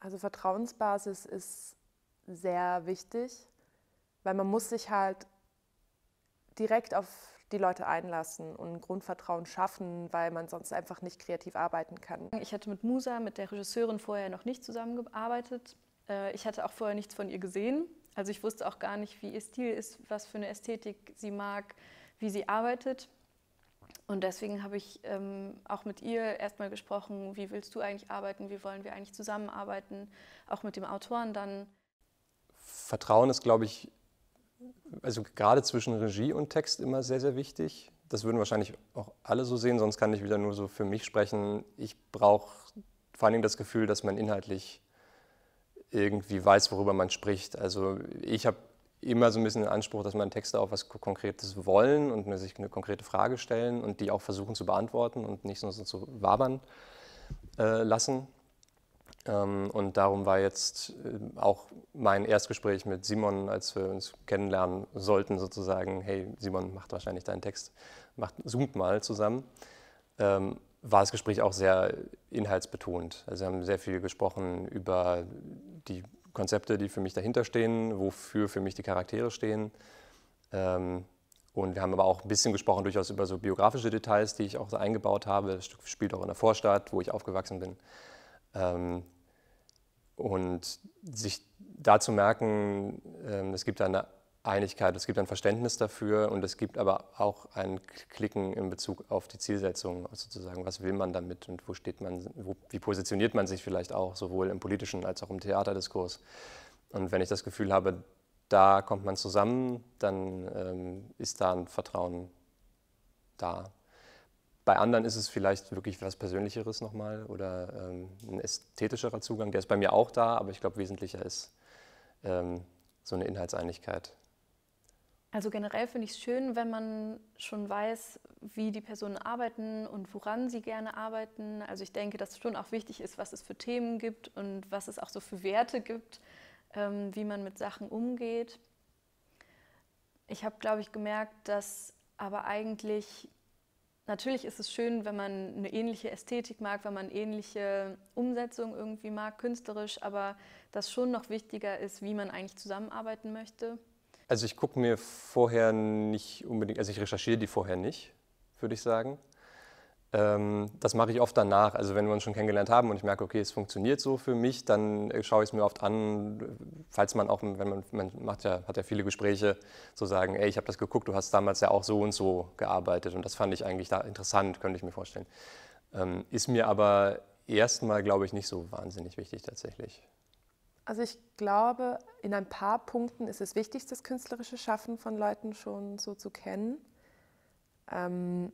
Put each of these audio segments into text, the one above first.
Also Vertrauensbasis ist sehr wichtig, weil man muss sich halt direkt auf die Leute einlassen und ein Grundvertrauen schaffen, weil man sonst einfach nicht kreativ arbeiten kann. Ich hatte mit Musa, mit der Regisseurin, vorher noch nicht zusammengearbeitet. Äh, ich hatte auch vorher nichts von ihr gesehen. Also ich wusste auch gar nicht, wie ihr Stil ist, was für eine Ästhetik sie mag, wie sie arbeitet. Und deswegen habe ich ähm, auch mit ihr erstmal gesprochen, wie willst du eigentlich arbeiten, wie wollen wir eigentlich zusammenarbeiten, auch mit dem Autoren dann. Vertrauen ist, glaube ich, also gerade zwischen Regie und Text immer sehr, sehr wichtig. Das würden wahrscheinlich auch alle so sehen, sonst kann ich wieder nur so für mich sprechen. Ich brauche vor allen Dingen das Gefühl, dass man inhaltlich irgendwie weiß, worüber man spricht. Also ich habe immer so ein bisschen den Anspruch, dass meine Texte auch was Konkretes wollen und mir sich eine konkrete Frage stellen und die auch versuchen zu beantworten und nicht nur so zu wabern äh, lassen. Ähm, und darum war jetzt äh, auch mein Erstgespräch mit Simon, als wir uns kennenlernen sollten, sozusagen, hey Simon, macht wahrscheinlich deinen Text, macht, zoomt mal zusammen, ähm, war das Gespräch auch sehr inhaltsbetont. Also wir haben sehr viel gesprochen über die Konzepte, die für mich dahinter stehen, wofür für mich die Charaktere stehen. Ähm, und wir haben aber auch ein bisschen gesprochen durchaus über so biografische Details, die ich auch so eingebaut habe. Das Stück spielt auch in der Vorstadt, wo ich aufgewachsen bin. Ähm, und sich da zu merken, ähm, es gibt da eine Einigkeit, es gibt ein Verständnis dafür und es gibt aber auch ein Klicken in Bezug auf die Zielsetzung, sozusagen, also was will man damit und wo steht man, wo, wie positioniert man sich vielleicht auch, sowohl im politischen als auch im Theaterdiskurs. Und wenn ich das Gefühl habe, da kommt man zusammen, dann ähm, ist da ein Vertrauen da. Bei anderen ist es vielleicht wirklich was Persönlicheres nochmal oder ähm, ein ästhetischerer Zugang, der ist bei mir auch da, aber ich glaube, wesentlicher ist ähm, so eine Inhaltseinigkeit. Also generell finde ich es schön, wenn man schon weiß, wie die Personen arbeiten und woran sie gerne arbeiten. Also ich denke, dass es schon auch wichtig ist, was es für Themen gibt und was es auch so für Werte gibt, ähm, wie man mit Sachen umgeht. Ich habe, glaube ich, gemerkt, dass aber eigentlich, natürlich ist es schön, wenn man eine ähnliche Ästhetik mag, wenn man ähnliche Umsetzung irgendwie mag, künstlerisch, aber dass schon noch wichtiger ist, wie man eigentlich zusammenarbeiten möchte also ich gucke mir vorher nicht unbedingt, also ich recherchiere die vorher nicht, würde ich sagen. Ähm, das mache ich oft danach. Also wenn wir uns schon kennengelernt haben und ich merke, okay, es funktioniert so für mich, dann äh, schaue ich es mir oft an, falls man auch, wenn man, man macht ja, hat ja viele Gespräche, so sagen, ey, ich habe das geguckt, du hast damals ja auch so und so gearbeitet und das fand ich eigentlich da interessant, könnte ich mir vorstellen. Ähm, ist mir aber erstmal, glaube ich, nicht so wahnsinnig wichtig tatsächlich. Also ich glaube, in ein paar Punkten ist es wichtig, das künstlerische Schaffen von Leuten schon so zu kennen. Ähm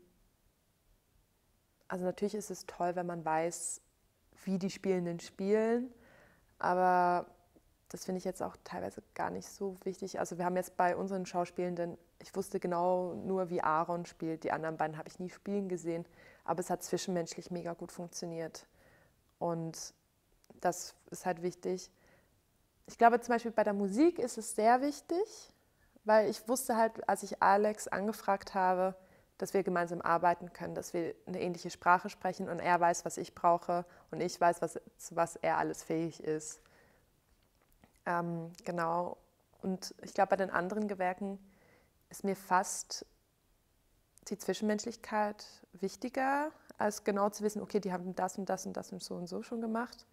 also natürlich ist es toll, wenn man weiß, wie die Spielenden spielen, aber das finde ich jetzt auch teilweise gar nicht so wichtig. Also wir haben jetzt bei unseren Schauspielenden, ich wusste genau nur, wie Aaron spielt, die anderen beiden habe ich nie spielen gesehen, aber es hat zwischenmenschlich mega gut funktioniert und das ist halt wichtig ich glaube zum Beispiel bei der Musik ist es sehr wichtig, weil ich wusste halt, als ich Alex angefragt habe, dass wir gemeinsam arbeiten können, dass wir eine ähnliche Sprache sprechen und er weiß, was ich brauche und ich weiß, was, was er alles fähig ist. Ähm, genau. Und ich glaube, bei den anderen Gewerken ist mir fast die Zwischenmenschlichkeit wichtiger, als genau zu wissen, okay, die haben das und das und das und so und so schon gemacht.